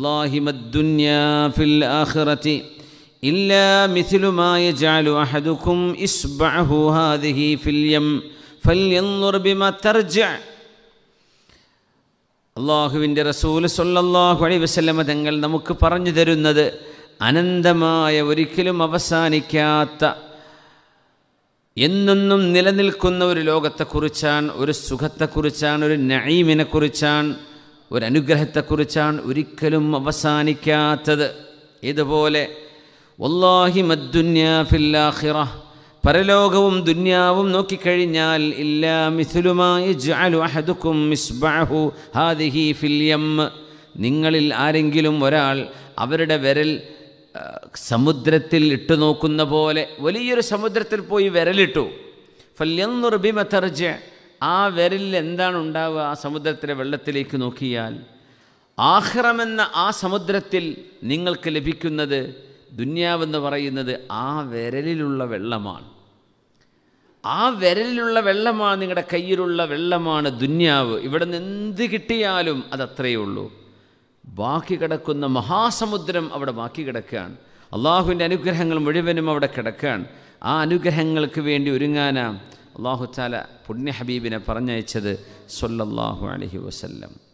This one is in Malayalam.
اللهم الدنيا في الآخرة إلا مثل ما يجعل أحدكم إصبعه هذه في اليم فلينظر بما ترجع അള്ളാഹുവിൻ്റെ റസൂൽ സൊല്ലാഹു അലൈ വസ്ലമ തങ്ങൾ നമുക്ക് പറഞ്ഞു തരുന്നത് അനന്തമായ ഒരിക്കലും അവസാനിക്കാത്ത എന്നെന്നും നിലനിൽക്കുന്ന ഒരു ലോകത്തെക്കുറിച്ചാണ് ഒരു സുഖത്തെക്കുറിച്ചാണ് ഒരു നഴീമിനെക്കുറിച്ചാണ് ഒരനുഗ്രഹത്തെക്കുറിച്ചാണ് ഒരിക്കലും അവസാനിക്കാത്തത് ഇതുപോലെ വല്ലാഹി മദ്ദുന്യാഫില്ലാഹിറ പരലോകവും ദുന്യാവും നോക്കിക്കഴിഞ്ഞാൽ ഇല്ലാ മിഥുലുമായി ജാലു അഹദുക്കും മിസ്ബാഹു ഹാദിഹി ഫില്യം നിങ്ങളിൽ ആരെങ്കിലും ഒരാൾ അവരുടെ വിരൽ സമുദ്രത്തിൽ ഇട്ടു നോക്കുന്ന പോലെ വലിയൊരു സമുദ്രത്തിൽ പോയി വിരലിട്ടു ഫല്യം നിർബിമ തർജ ആ വിരലിൽ എന്താണ് ഉണ്ടാവുക ആ സമുദ്രത്തിലെ വെള്ളത്തിലേക്ക് നോക്കിയാൽ ആഹ്റമെന്ന ആ സമുദ്രത്തിൽ നിങ്ങൾക്ക് ലഭിക്കുന്നത് ദുന്യാവെന്ന് പറയുന്നത് ആ വിരലിലുള്ള വെള്ളമാണ് ആ വിരലിലുള്ള വെള്ളമാണ് നിങ്ങളുടെ കയ്യിലുള്ള വെള്ളമാണ് ദുന്യാവ് ഇവിടെ നിന്ന് എന്ത് കിട്ടിയാലും അതത്രയേ ഉള്ളൂ ബാക്കി കിടക്കുന്ന മഹാസമുദ്രം അവിടെ ബാക്കി കിടക്കുകയാണ് അള്ളാഹുവിൻ്റെ അനുഗ്രഹങ്ങൾ മുഴുവനും അവിടെ കിടക്കുകയാണ് ആ അനുഗ്രഹങ്ങൾക്ക് വേണ്ടി ഒരുങ്ങാനാണ് അള്ളാഹു താല പുണ്യ ഹബീബിനെ പറഞ്ഞയച്ചത് സൊല്ലാഹു അലഹി വസല്ലം